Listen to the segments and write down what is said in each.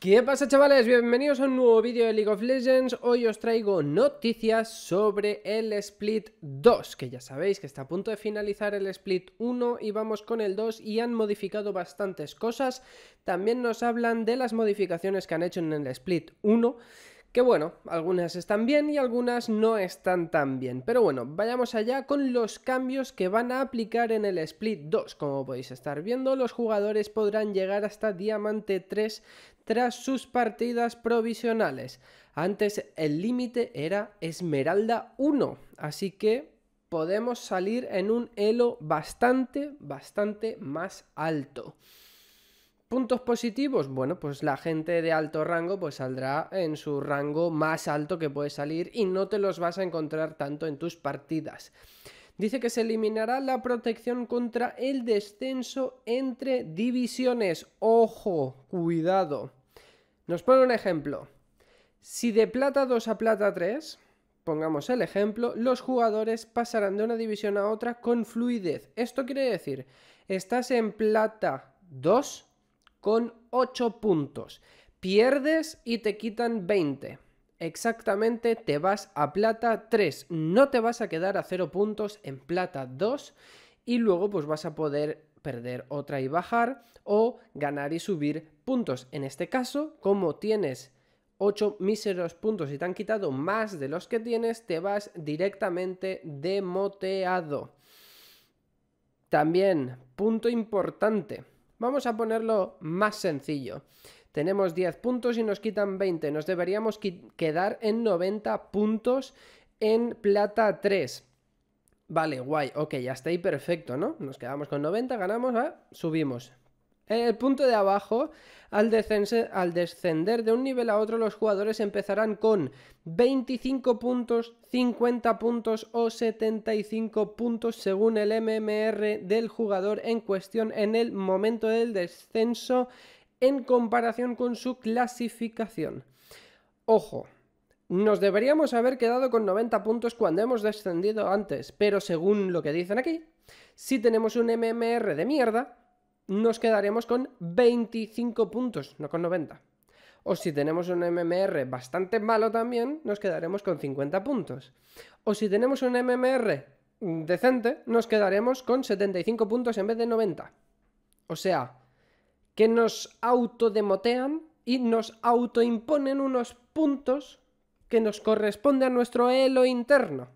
¿Qué pasa chavales? Bienvenidos a un nuevo vídeo de League of Legends. Hoy os traigo noticias sobre el Split 2, que ya sabéis que está a punto de finalizar el Split 1 y vamos con el 2 y han modificado bastantes cosas. También nos hablan de las modificaciones que han hecho en el Split 1 que bueno, algunas están bien y algunas no están tan bien. Pero bueno, vayamos allá con los cambios que van a aplicar en el Split 2. Como podéis estar viendo, los jugadores podrán llegar hasta Diamante 3 tras sus partidas provisionales. Antes el límite era Esmeralda 1, así que podemos salir en un elo bastante, bastante más alto. Puntos positivos, bueno, pues la gente de alto rango pues saldrá en su rango más alto que puede salir y no te los vas a encontrar tanto en tus partidas. Dice que se eliminará la protección contra el descenso entre divisiones. Ojo, cuidado. Nos pone un ejemplo. Si de plata 2 a plata 3, pongamos el ejemplo, los jugadores pasarán de una división a otra con fluidez. Esto quiere decir, estás en plata 2 con 8 puntos. Pierdes y te quitan 20. Exactamente, te vas a plata 3. No te vas a quedar a 0 puntos en plata 2 y luego pues vas a poder perder otra y bajar o ganar y subir puntos. En este caso, como tienes 8 míseros puntos y te han quitado más de los que tienes, te vas directamente demoteado. También, punto importante, Vamos a ponerlo más sencillo. Tenemos 10 puntos y nos quitan 20. Nos deberíamos quedar en 90 puntos en plata 3. Vale, guay, ok, ya está ahí perfecto, ¿no? Nos quedamos con 90, ganamos, subimos. Eh, el punto de abajo, al, al, descender de un nivel a otro, los jugadores empezarán con 25 puntos, 50 puntos o 75 puntos según el MMR del jugador en cuestión en el momento del descenso en comparación con su clasificación. Ojo, nos deberíamos haber quedado con 90 puntos cuando hemos descendido antes, pero según lo que dicen aquí, si tenemos un MMR de mierda, nos quedaremos con 25 puntos, no con 90. O si tenemos un MMR bastante malo también, nos quedaremos con 50 puntos. O si tenemos un MMR decente, nos quedaremos con 75 puntos en vez de 90. O sea, que nos autodemotean y nos autoimponen unos puntos que nos corresponde a nuestro elo interno.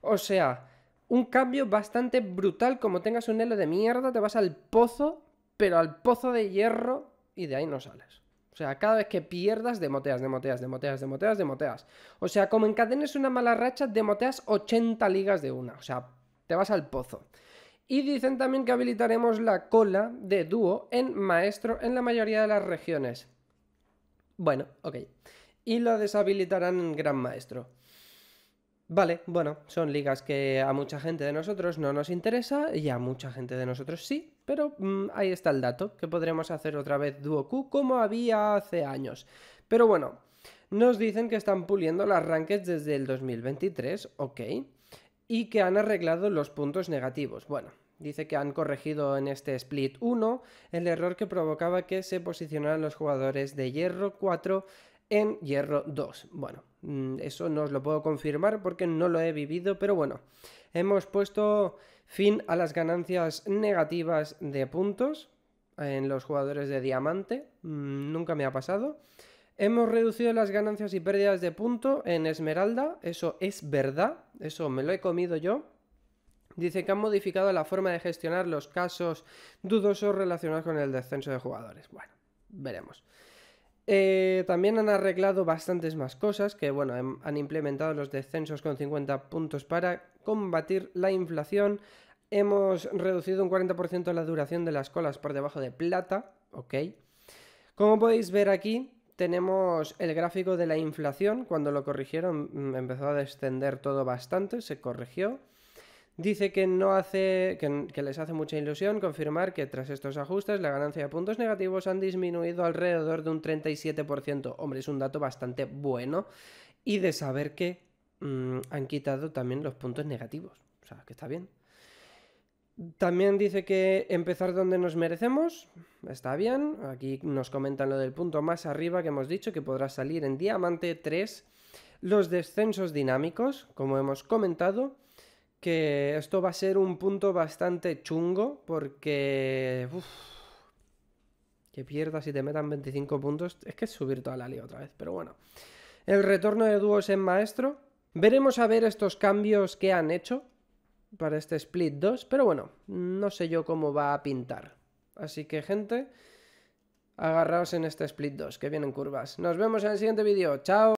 O sea, un cambio bastante brutal. Como tengas un elo de mierda, te vas al pozo pero al pozo de hierro y de ahí no sales. O sea, cada vez que pierdas, demoteas, demoteas, demoteas, demoteas, demoteas. O sea, como encadenes una mala racha, demoteas 80 ligas de una. O sea, te vas al pozo. Y dicen también que habilitaremos la cola de dúo en maestro en la mayoría de las regiones. Bueno, ok. Y lo deshabilitarán en gran maestro. Vale, bueno, son ligas que a mucha gente de nosotros no nos interesa y a mucha gente de nosotros sí, pero mm, ahí está el dato, que podremos hacer otra vez Duo Q como había hace años. Pero bueno, nos dicen que están puliendo las rankings desde el 2023, ok, y que han arreglado los puntos negativos. Bueno, dice que han corregido en este split 1 el error que provocaba que se posicionaran los jugadores de hierro 4 en hierro 2. Bueno, Mm, eso no os lo puedo confirmar porque no lo he vivido, pero bueno, hemos puesto fin a las ganancias negativas de puntos en los jugadores de diamante, mm, nunca me ha pasado. Hemos reducido las ganancias y pérdidas de punto en esmeralda, eso es verdad, eso me lo he comido yo. Dice que han modificado la forma de gestionar los casos dudosos relacionados con el descenso de jugadores. Bueno, veremos. Eh, también han arreglado bastantes más cosas que, bueno, han implementado los descensos con 50 puntos para combatir la inflación. Hemos reducido un 40% la duración de las colas por debajo de plata, ok. Como podéis ver aquí, tenemos el gráfico de la inflación. Cuando lo corrigieron mm, empezó a descender todo bastante, se corrigió. Dice que no hace que, les hace mucha ilusión confirmar que tras estos ajustes la ganancia de puntos negativos han disminuido alrededor de un 37%. Hombre, es un dato bastante bueno y de saber que mm, han quitado también los puntos negativos. O sea, que está bien. También dice que empezar donde nos merecemos, está bien. Aquí nos comentan lo del punto más arriba que hemos dicho, que podrá salir en Diamante 3. Los descensos dinámicos, como hemos comentado que esto va a ser un punto bastante chungo porque... que pierdas y te metan 25 puntos. Es que es subir toda la liga otra vez, pero bueno. El retorno de dúos en maestro. Veremos a ver estos cambios que han hecho para este split 2, pero bueno, no sé yo cómo va a pintar. Así que gente, agarraos en este split 2, que vienen curvas. Nos vemos en el siguiente vídeo. Chao.